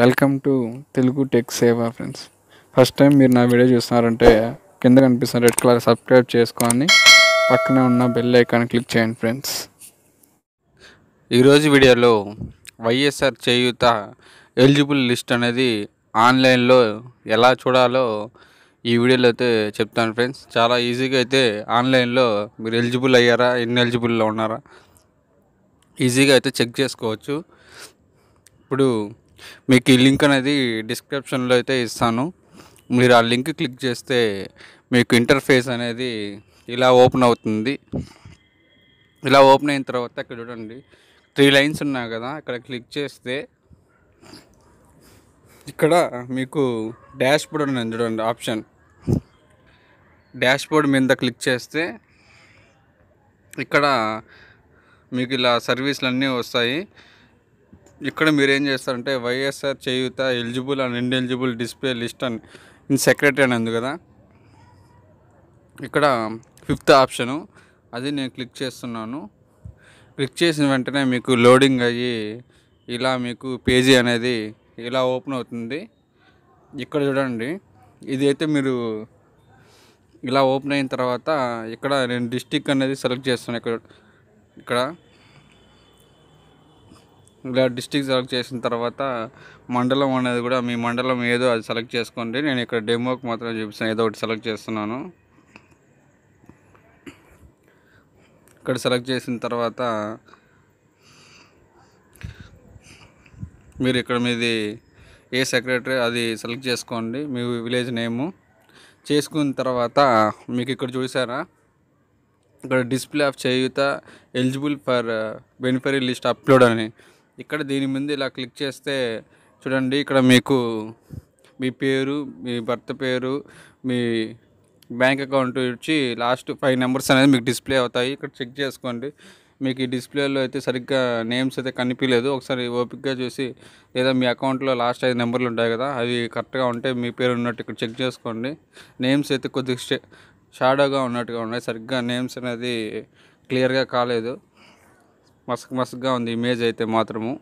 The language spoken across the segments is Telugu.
welcome to Telugu tech Seva friends first time మీరు నా వీడియో చూస్తున్నారంటే కింద కనిపిస్తున్న రెడ్ కలర్ సబ్స్క్రైబ్ చేసుకొని పక్కనే ఉన్న బెల్ ఐకాన్ క్లిక్ చేయండి ఫ్రెండ్స్ ఈరోజు వీడియోలో వైఎస్ఆర్ చేయూత ఎలిజిబుల్ లిస్ట్ అనేది ఆన్లైన్లో ఎలా చూడాలో ఈ వీడియోలో అయితే చెప్తాను ఫ్రెండ్స్ చాలా ఈజీగా అయితే ఆన్లైన్లో మీరు ఎలిజిబుల్ అయ్యారా ఎన్ని ఎలిజిబుల్లో ఉన్నారా ఈజీగా అయితే చెక్ చేసుకోవచ్చు ఇప్పుడు మీకు ఈ లింక్ అనేది డిస్క్రిప్షన్లో అయితే ఇస్తాను మీరు ఆ లింక్ క్లిక్ చేస్తే మీకు ఇంటర్ఫేస్ అనేది ఇలా ఓపెన్ అవుతుంది ఇలా ఓపెన్ అయిన తర్వాత ఇక్కడ చూడండి త్రీ లైన్స్ ఉన్నాయి కదా ఇక్కడ క్లిక్ చేస్తే ఇక్కడ మీకు డ్యాష్ బోర్డ్ ఉన్నది చూడండి ఆప్షన్ డ్యాష్ బోర్డ్ మీద క్లిక్ చేస్తే ఇక్కడ మీకు ఇలా అన్నీ వస్తాయి ఇక్కడ మీరు ఏం చేస్తారంటే YSR Cheyutha eligible and ineligible display list and in secretary అని కదా ఇక్కడ ఫిఫ్త్ ఆప్షను అది నేను క్లిక్ చేస్తున్నాను క్లిక్ చేసిన వెంటనే మీకు లోడింగ్ అయ్యి ఇలా మీకు పేజీ అనేది ఇలా ఓపెన్ అవుతుంది ఇక్కడ చూడండి ఇది అయితే మీరు ఇలా ఓపెన్ అయిన తర్వాత ఇక్కడ నేను డిస్టిక్ అనేది సెలెక్ట్ చేస్తాను ఇక్కడ ఇక్కడ ఇలా డిస్టిక్ సెలెక్ట్ చేసిన తర్వాత మండలం అనేది కూడా మీ మండలం ఏదో అది సెలెక్ట్ చేసుకోండి నేను ఇక్కడ డెమోకి మాత్రం చూపిస్తాను ఏదో ఒకటి సెలెక్ట్ చేస్తున్నాను ఇక్కడ సెలెక్ట్ చేసిన తర్వాత మీరు ఇక్కడ మీది ఏ సెక్రటరీ అది సెలెక్ట్ చేసుకోండి మీ విలేజ్ నేము చేసుకున్న తర్వాత మీకు ఇక్కడ చూసారా ఇక్కడ display of Cheyutha eligible for beneficiary list upload అని ఇక్కడ దీని మీద ఇలా క్లిక్ చేస్తే చూడండి ఇక్కడ మీకు మీ పేరు మీ భర్త పేరు మీ బ్యాంక్ అకౌంట్ ఇచ్చి లాస్ట్ ఫైవ్ నెంబర్స్ అనేది మీకు డిస్ప్లే అవుతాయి ఇక్కడ చెక్ చేసుకోండి మీకు ఈ డిస్ప్లేలో అయితే సరిగ్గా నేమ్స్ అయితే కనిపించలేదు ఒకసారి ఓపిక్గా చూసి లేదా మీ అకౌంట్లో లాస్ట్ ఐదు నెంబర్లు ఉంటాయి కదా అవి కరెక్ట్గా ఉంటే మీ పేరు ఉన్నట్టు ఇక్కడ చెక్ చేసుకోండి నేమ్స్ అయితే కొద్దిగా షాడోగా ఉన్నట్టుగా ఉన్నాయి సరిగ్గా నేమ్స్ అనేది క్లియర్గా కాలేదు మస్క్ మస్క్గా ఉంది ఇమేజ్ అయితే మాత్రము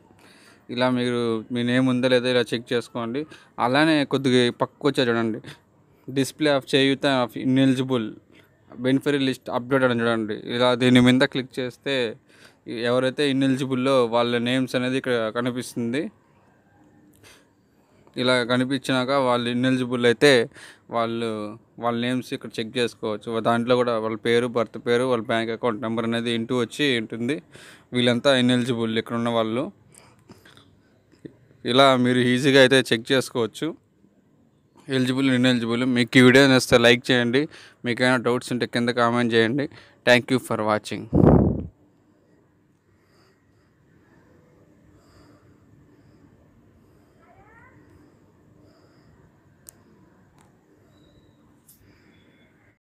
ఇలా మీరు మీ నేమ్ ఉందో లేదో ఇలా చెక్ చేసుకోండి అలానే కొద్దిగా పక్కకు వచ్చే చూడండి display of Cheyutha of ineligible beneficiary list update అని చూడండి ఇలా దీని మీద క్లిక్ చేస్తే ఎవరైతే ఇన్ఎలిజిబుల్లో వాళ్ళ నేమ్స్ అనేది ఇక్కడ కనిపిస్తుంది ఇలా కనిపించినాక వాళ్ళు ఇన్ఎలిజిబుల్ అయితే వాళ్ళు వాళ్ళ నేమ్స్ ఇక్కడ చెక్ చేసుకోవచ్చు దాంట్లో కూడా వాళ్ళ పేరు భర్త పేరు వాళ్ళ బ్యాంక్ అకౌంట్ నెంబర్ అనేది ఇంటూ వచ్చి ఉంటుంది వీళ్ళంతా ఇన్ఎలిజిబుల్ ఇక్కడ ఉన్న వాళ్ళు ఇలా మీరు ఈజీగా అయితే చెక్ చేసుకోవచ్చు ఎలిజిబుల్ ఇన్ఎలిజిబుల్ మీకు ఈ వీడియో నచ్చితే లైక్ చేయండి మీకైనా డౌట్స్ ఉంటే కింద కామెంట్ చేయండి థ్యాంక్ యూ ఫర్ వాచింగ్